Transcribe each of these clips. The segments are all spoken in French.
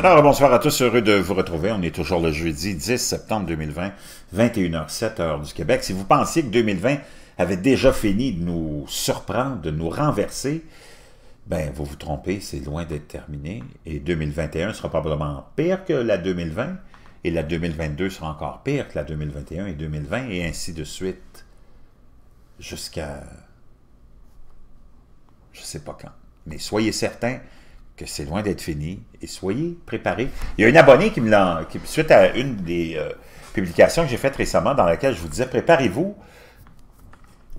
Alors, bonsoir à tous, heureux de vous retrouver. On est toujours le jeudi 10 septembre 2020, 21h, 7h du Québec. Si vous pensiez que 2020 avait déjà fini de nous surprendre, de nous renverser, ben, vous vous trompez, c'est loin d'être terminé. Et 2021 sera probablement pire que la 2020, et la 2022 sera encore pire que la 2021 et 2020, et ainsi de suite, jusqu'à... je sais pas quand. Mais soyez certains que c'est loin d'être fini et soyez préparés. Il y a une abonnée qui me l'a, suite à une des euh, publications que j'ai faites récemment dans laquelle je vous disais préparez-vous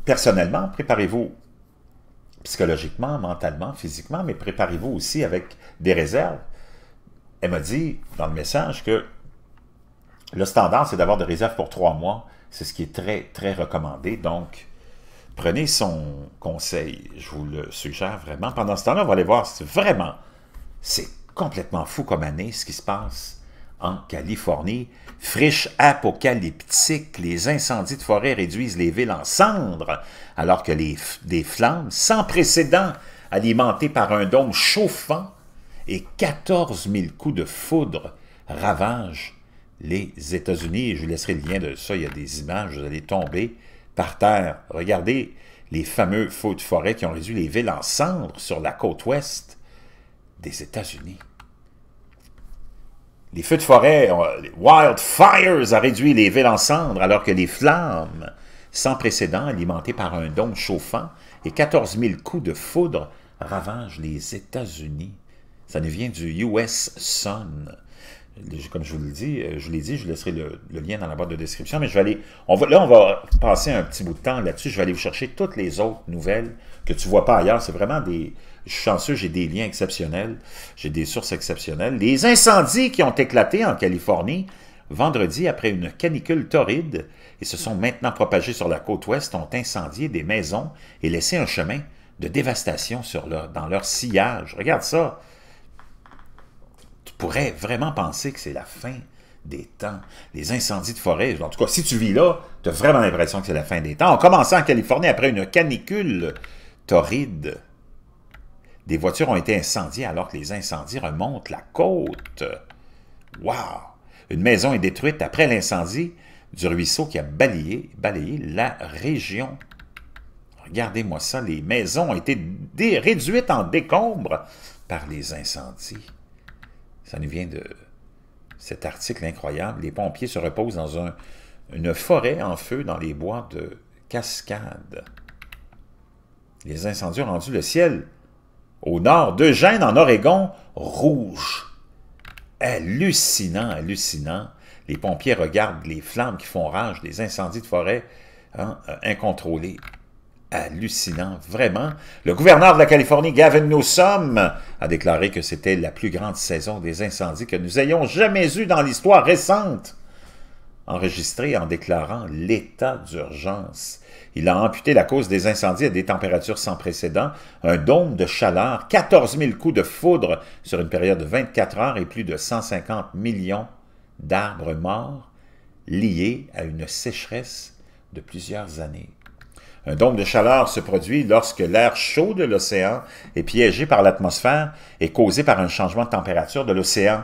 personnellement, préparez-vous psychologiquement, mentalement, physiquement, mais préparez-vous aussi avec des réserves. Elle m'a dit dans le message que le standard, c'est d'avoir des réserves pour trois mois. C'est ce qui est très, très recommandé. Donc, prenez son conseil. Je vous le suggère vraiment. Pendant ce temps-là, on va aller voir si vraiment c'est complètement fou comme année ce qui se passe en Californie. Friche apocalyptique, les incendies de forêt réduisent les villes en cendres, alors que les, des flammes sans précédent alimentées par un dôme chauffant et 14 000 coups de foudre ravagent les États-Unis. Je vous laisserai le lien de ça, il y a des images, vous allez tomber par terre. Regardez les fameux feux de forêt qui ont réduit les villes en cendres sur la côte ouest des États-Unis. Les feux de forêt, les wildfires, a réduit les villes en cendres, alors que les flammes sans précédent, alimentées par un don chauffant, et 14 000 coups de foudre ravagent les États-Unis. Ça nous vient du US Sun comme euh, je vous l'ai dit, je l'ai dit, je vous laisserai le, lien dans la boîte de description, mais je vais aller, on va, là, on va passer un petit bout de temps là-dessus. Je vais aller vous chercher toutes les autres nouvelles que tu vois pas ailleurs. C'est vraiment des, je suis chanceux, j'ai des liens exceptionnels, j'ai des sources exceptionnelles. Les incendies qui ont éclaté en Californie vendredi après une canicule torride et se sont maintenant propagés sur la côte ouest ont incendié des maisons et laissé un chemin de dévastation dans leur sillage. Regarde ça! pourrais vraiment penser que c'est la fin des temps. Les incendies de forêt, en tout cas, si tu vis là, tu as vraiment l'impression que c'est la fin des temps. En commençant en Californie après une canicule torride, des voitures ont été incendiées alors que les incendies remontent la côte. Wow! Une maison est détruite après l'incendie du ruisseau qui a balayé, balayé la région. Regardez-moi ça, les maisons ont été réduites en décombres par les incendies. Ça nous vient de cet article incroyable. Les pompiers se reposent dans une forêt en feu dans les bois de Cascade. Les incendies ont rendu le ciel au nord de Gênes, en Oregon, rouge. Hallucinant, hallucinant. Les pompiers regardent les flammes qui font rage des incendies de forêt hein, euh, incontrôlés hallucinant, vraiment. Le gouverneur de la Californie, Gavin Newsom, a déclaré que c'était la plus grande saison des incendies que nous ayons jamais eue dans l'histoire récente, Enregistré en déclarant l'état d'urgence. Il a amputé la cause des incendies à des températures sans précédent, un dôme de chaleur, 14 000 coups de foudre sur une période de 24 heures et plus de 150 millions d'arbres morts liés à une sécheresse de plusieurs années. Un dôme de chaleur se produit lorsque l'air chaud de l'océan est piégé par l'atmosphère et causé par un changement de température de l'océan.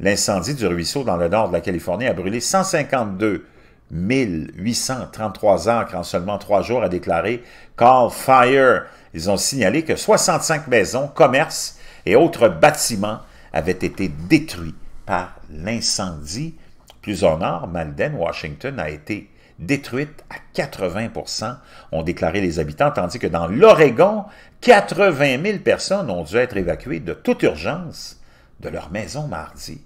L'incendie du ruisseau dans le nord de la Californie a brûlé 152 833 acres en seulement trois jours, a déclaré Call Fire. Ils ont signalé que 65 maisons, commerces et autres bâtiments avaient été détruits par l'incendie. Plus au nord, Malden, Washington, a été détruites à 80 ont déclaré les habitants, tandis que dans l'Oregon, 80 000 personnes ont dû être évacuées de toute urgence de leur maison mardi.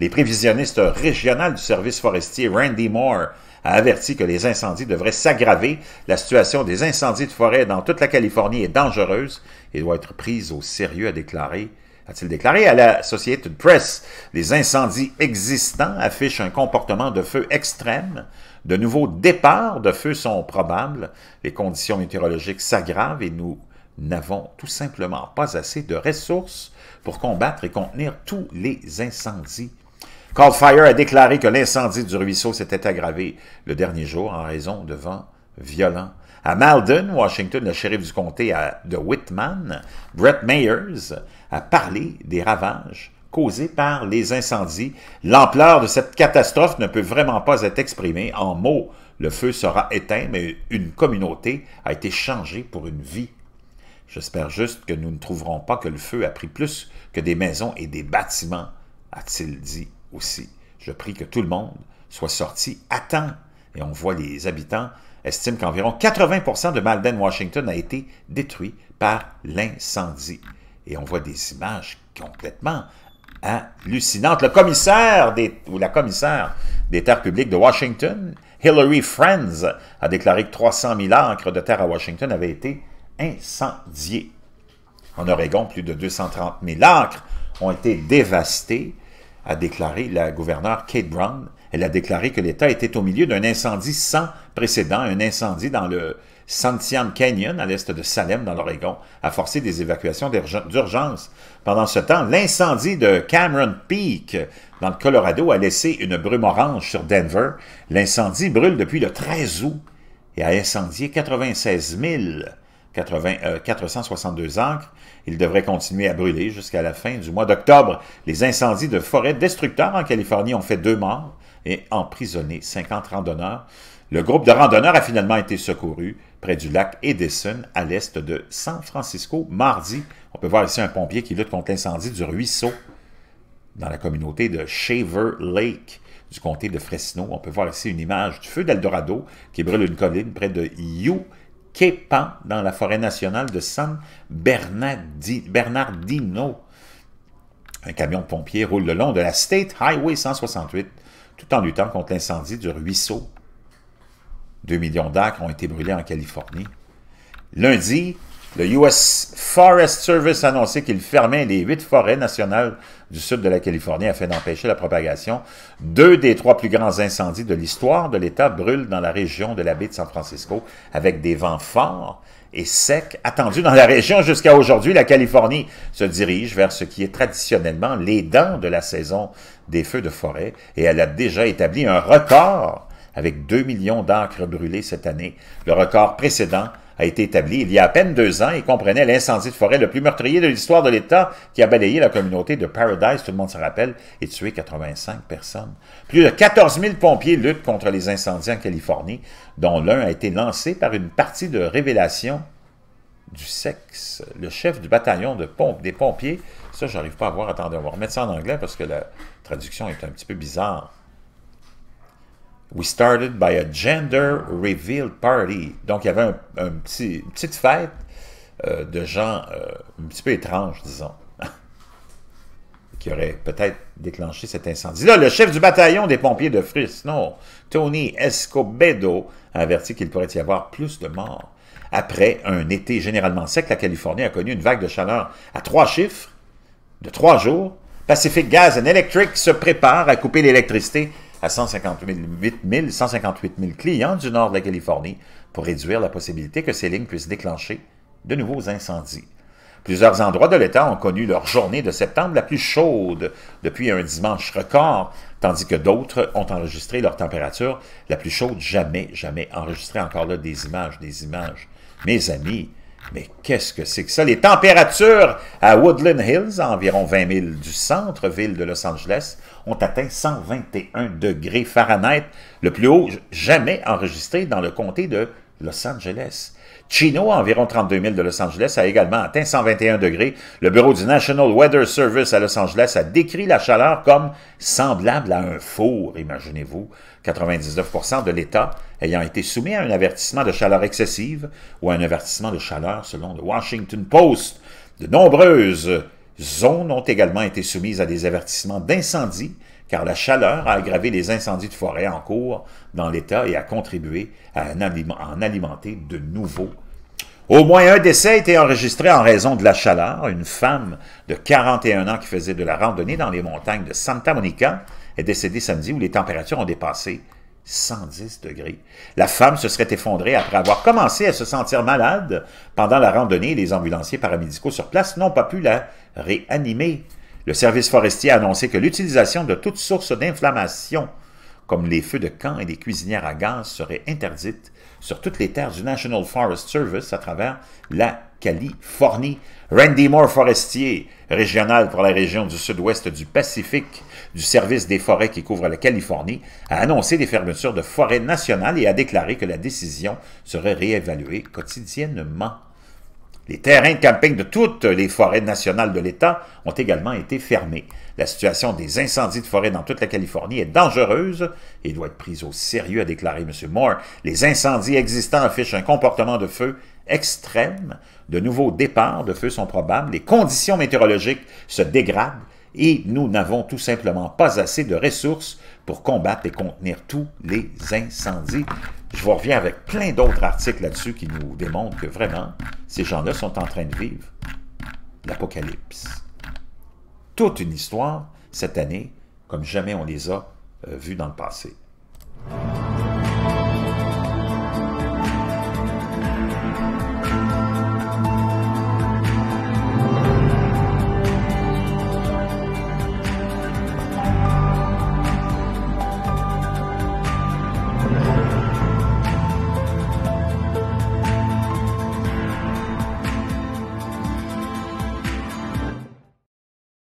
Les prévisionnistes régionaux du service forestier Randy Moore a averti que les incendies devraient s'aggraver. La situation des incendies de forêt dans toute la Californie est dangereuse et doit être prise au sérieux, a déclaré t il déclaré à la Société Press. Les incendies existants affichent un comportement de feu extrême, de nouveaux départs de feu sont probables. Les conditions météorologiques s'aggravent et nous n'avons tout simplement pas assez de ressources pour combattre et contenir tous les incendies. Fire a déclaré que l'incendie du ruisseau s'était aggravé le dernier jour en raison de vents violents. À Malden, Washington, le shérif du comté de Whitman, Brett Mayers, a parlé des ravages causée par les incendies. L'ampleur de cette catastrophe ne peut vraiment pas être exprimée en mots. Le feu sera éteint, mais une communauté a été changée pour une vie. J'espère juste que nous ne trouverons pas que le feu a pris plus que des maisons et des bâtiments, a-t-il dit aussi. Je prie que tout le monde soit sorti à temps. Et on voit les habitants estiment qu'environ 80 de Malden, Washington a été détruit par l'incendie. Et on voit des images complètement hallucinante. Le commissaire des, ou la commissaire des terres publiques de Washington, Hillary Friends, a déclaré que 300 000 acres de terre à Washington avaient été incendiés. En Oregon, plus de 230 000 acres ont été dévastés, a déclaré la gouverneure Kate Brown. Elle a déclaré que l'État était au milieu d'un incendie sans précédent, un incendie dans le Santiam Canyon, à l'est de Salem, dans l'Oregon, a forcé des évacuations d'urgence. Pendant ce temps, l'incendie de Cameron Peak, dans le Colorado, a laissé une brume orange sur Denver. L'incendie brûle depuis le 13 août et a incendié 96 462 euh, acres. Il devrait continuer à brûler jusqu'à la fin du mois d'octobre. Les incendies de forêt destructeurs en Californie ont fait deux morts et emprisonné 50 randonneurs. Le groupe de randonneurs a finalement été secouru près du lac Edison, à l'est de San Francisco, mardi. On peut voir ici un pompier qui lutte contre l'incendie du ruisseau dans la communauté de Shaver Lake du comté de Fresno. On peut voir ici une image du feu d'Eldorado qui brûle une colline près de Yukepan dans la forêt nationale de San Bernardino. Un camion de pompier roule le long de la State Highway 168 tout en luttant contre l'incendie du ruisseau 2 millions d'acres ont été brûlés en Californie. Lundi, le U.S. Forest Service annonçait annoncé qu'il fermait les huit forêts nationales du sud de la Californie afin d'empêcher la propagation. Deux des trois plus grands incendies de l'histoire de l'État brûlent dans la région de la baie de San Francisco avec des vents forts et secs attendus dans la région jusqu'à aujourd'hui. La Californie se dirige vers ce qui est traditionnellement les dents de la saison des feux de forêt et elle a déjà établi un record avec 2 millions d'acres brûlés cette année. Le record précédent a été établi il y a à peine deux ans et comprenait l'incendie de forêt le plus meurtrier de l'histoire de l'État qui a balayé la communauté de Paradise, tout le monde se rappelle, et tué 85 personnes. Plus de 14 000 pompiers luttent contre les incendies en Californie, dont l'un a été lancé par une partie de révélation du sexe. Le chef du bataillon de pompe, des pompiers, ça j'arrive pas à voir, attendez, on va remettre ça en anglais parce que la traduction est un petit peu bizarre. We started by a gender reveal party. Donc, il y avait un, petit, une petite fête euh, de gens euh, un petit peu étranges, disons, qui aurait peut-être déclenché cet incendie. Là, le chef du bataillon des pompiers de Non, Tony Escobedo, a averti qu'il pourrait y avoir plus de morts. Après un été généralement sec, la Californie a connu une vague de chaleur à trois chiffres de trois jours. Pacific Gas and Electric se prépare à couper l'électricité à 158 000, 158 clients du nord de la Californie pour réduire la possibilité que ces lignes puissent déclencher de nouveaux incendies. Plusieurs endroits de l'État ont connu leur journée de septembre la plus chaude depuis un dimanche record, tandis que d'autres ont enregistré leur température la plus chaude jamais, jamais enregistrée. Encore là, des images, des images. Mes amis, mais qu'est-ce que c'est que ça? Les températures à Woodland Hills, à environ 20 000 du centre-ville de Los Angeles, ont atteint 121 degrés Fahrenheit, le plus haut jamais enregistré dans le comté de Los Angeles. Chino, à environ 32 000 de Los Angeles, a également atteint 121 degrés. Le bureau du National Weather Service à Los Angeles a décrit la chaleur comme semblable à un four, imaginez-vous. 99 de l'État ayant été soumis à un avertissement de chaleur excessive ou à un avertissement de chaleur selon le Washington Post. De nombreuses zones ont également été soumises à des avertissements d'incendie car la chaleur a aggravé les incendies de forêt en cours dans l'État et a contribué à en alimenter de nouveaux au moins un décès a été enregistré en raison de la chaleur. Une femme de 41 ans qui faisait de la randonnée dans les montagnes de Santa Monica est décédée samedi où les températures ont dépassé 110 degrés. La femme se serait effondrée après avoir commencé à se sentir malade pendant la randonnée. Les ambulanciers paramédicaux sur place n'ont pas pu la réanimer. Le service forestier a annoncé que l'utilisation de toute source d'inflammation comme les feux de camp et les cuisinières à gaz, seraient interdites sur toutes les terres du National Forest Service à travers la Californie. Randy Moore Forestier, régional pour la région du sud-ouest du Pacifique du service des forêts qui couvre la Californie, a annoncé des fermetures de forêts nationales et a déclaré que la décision serait réévaluée quotidiennement. Les terrains de camping de toutes les forêts nationales de l'État ont également été fermés. La situation des incendies de forêt dans toute la Californie est dangereuse et doit être prise au sérieux, a déclaré M. Moore. Les incendies existants affichent un comportement de feu extrême. De nouveaux départs de feu sont probables. Les conditions météorologiques se dégradent et nous n'avons tout simplement pas assez de ressources pour combattre et contenir tous les incendies. Je vous reviens avec plein d'autres articles là-dessus qui nous démontrent que vraiment, ces gens-là sont en train de vivre l'Apocalypse. Toute une histoire cette année, comme jamais on les a euh, vus dans le passé.